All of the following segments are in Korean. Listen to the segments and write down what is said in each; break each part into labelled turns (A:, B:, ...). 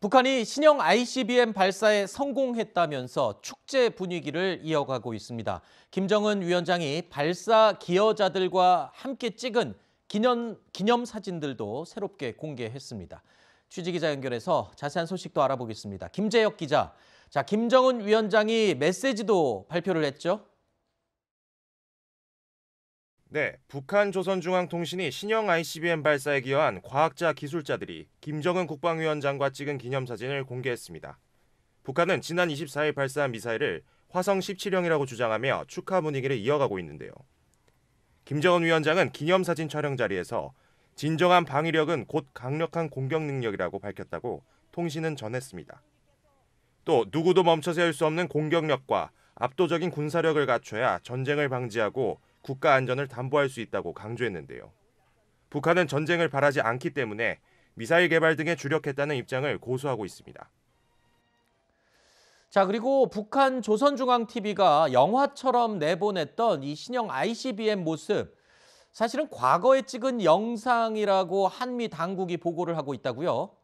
A: 북한이 신형 ICBM 발사에 성공했다면서 축제 분위기를 이어가고 있습니다. 김정은 위원장이 발사 기여자들과 함께 찍은 기념, 기념 사진들도 새롭게 공개했습니다. 취재기자 연결해서 자세한 소식도 알아보겠습니다. 김재혁 기자, 자 김정은 위원장이 메시지도 발표를 했죠? 네, 북한
B: 조선중앙통신이 신형 ICBM 발사에 기여한 과학자 기술자들이 김정은 국방위원장과 찍은 기념사진을 공개했습니다. 북한은 지난 24일 발사한 미사일을 화성 17형이라고 주장하며 축하 분위기를 이어가고 있는데요. 김정은 위원장은 기념사진 촬영 자리에서 진정한 방위력은 곧 강력한 공격 능력이라고 밝혔다고 통신은 전했습니다. 또 누구도 멈춰 세울 수 없는 공격력과 압도적인 군사력을 갖춰야 전쟁을 방지하고 국가 안전을 담보할 수 있다고 강조했는데요. 북한은 전쟁을 바라지 않기 때문에 미사일 개발 등에 주력했다는
A: 입장을 고수하고 있습니다. 자, 그리고 북한 조선중앙TV가 영화처럼 내보냈던 이 신형 ICBM 모습 사실은 과거에 찍은 영상이라고 한미 당국이 보고를 하고 있다고요.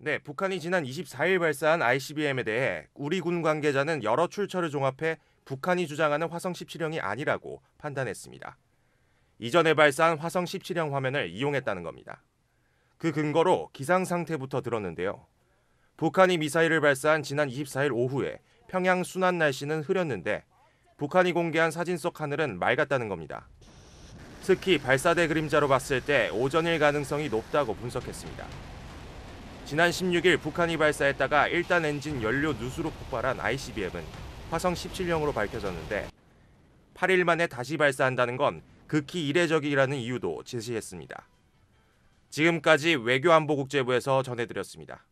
A: 네, 북한이 지난 24일 발사한 ICBM에 대해
B: 우리 군 관계자는 여러 출처를 종합해 북한이 주장하는 화성 17형이 아니라고 판단했습니다. 이전에 발사한 화성 17형 화면을 이용했다는 겁니다. 그 근거로 기상 상태부터 들었는데요. 북한이 미사일을 발사한 지난 24일 오후에 평양 순한 날씨는 흐렸는데 북한이 공개한 사진 속 하늘은 맑았다는 겁니다. 특히 발사대 그림자로 봤을 때 오전일 가능성이 높다고 분석했습니다. 지난 16일 북한이 발사했다가 1단 엔진 연료 누수로 폭발한 ICBM은 화성 17형으로 밝혀졌는데 8일 만에 다시 발사한다는 건 극히 이례적이라는 이유도 제시했습니다. 지금까지 외교안보국제부에서 전해드렸습니다.